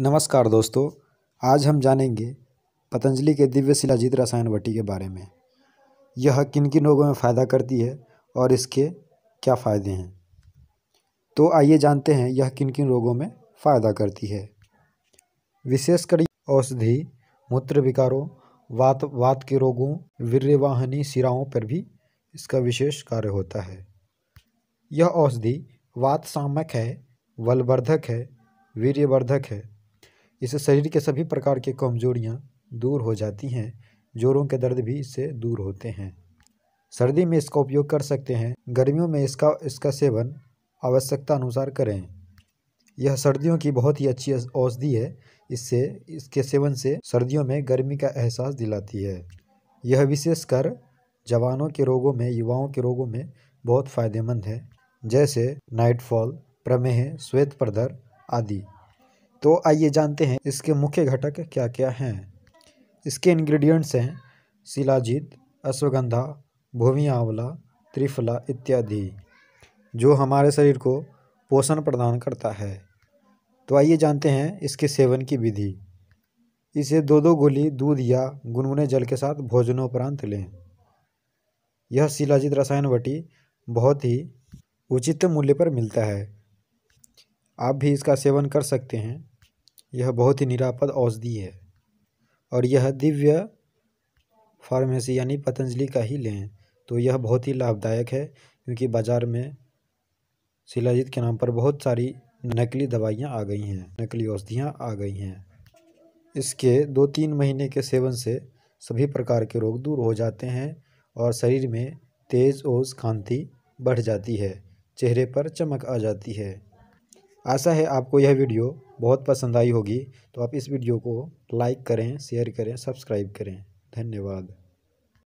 नमस्कार दोस्तों आज हम जानेंगे पतंजलि के दिव्य शिलाजीत रसायन भट्टी के बारे में यह किन किन रोगों में फ़ायदा करती है और इसके क्या फ़ायदे हैं तो आइए जानते हैं यह किन किन रोगों में फ़ायदा करती है विशेषकर औषधि मूत्र विकारों वात वात के रोगों वीर्यवाहनी सिराओं पर भी इसका विशेष कार्य होता है यह औषधि वात सामक है बलवर्धक है वीर्यवर्धक है इससे शरीर के सभी प्रकार के कमजोरियाँ दूर हो जाती हैं जोरों के दर्द भी इससे दूर होते हैं सर्दी में इसका उपयोग कर सकते हैं गर्मियों में इसका इसका सेवन आवश्यकता अनुसार करें यह सर्दियों की बहुत ही अच्छी औषधि है इससे इसके सेवन से सर्दियों में गर्मी का एहसास दिलाती है यह विशेषकर जवानों के रोगों में युवाओं के रोगों में बहुत फ़ायदेमंद है जैसे नाइटफॉल प्रमेह श्वेत प्रदर आदि तो आइए जानते हैं इसके मुख्य घटक क्या क्या हैं इसके इंग्रेडिएंट्स हैं शिलाजीत अश्वगंधा भूमि आंवला त्रिफला इत्यादि जो हमारे शरीर को पोषण प्रदान करता है तो आइए जानते हैं इसके सेवन की विधि इसे दो दो गोली दूध या गुनगुने जल के साथ भोजनोपरांत लें यह शिलाजित रसायन वटी बहुत ही उचित मूल्य पर मिलता है आप भी इसका सेवन कर सकते हैं यह बहुत ही निरापद औषधि है और यह दिव्य फार्मेसी यानी पतंजलि का ही लें तो यह बहुत ही लाभदायक है क्योंकि बाज़ार में शिलाजीत के नाम पर बहुत सारी नकली दवाइयाँ आ गई हैं नकली औषधियाँ आ गई हैं इसके दो तीन महीने के सेवन से सभी प्रकार के रोग दूर हो जाते हैं और शरीर में तेज ओस कांति बढ़ जाती है चेहरे पर चमक आ जाती है आशा है आपको यह वीडियो बहुत पसंद आई होगी तो आप इस वीडियो को लाइक करें शेयर करें सब्सक्राइब करें धन्यवाद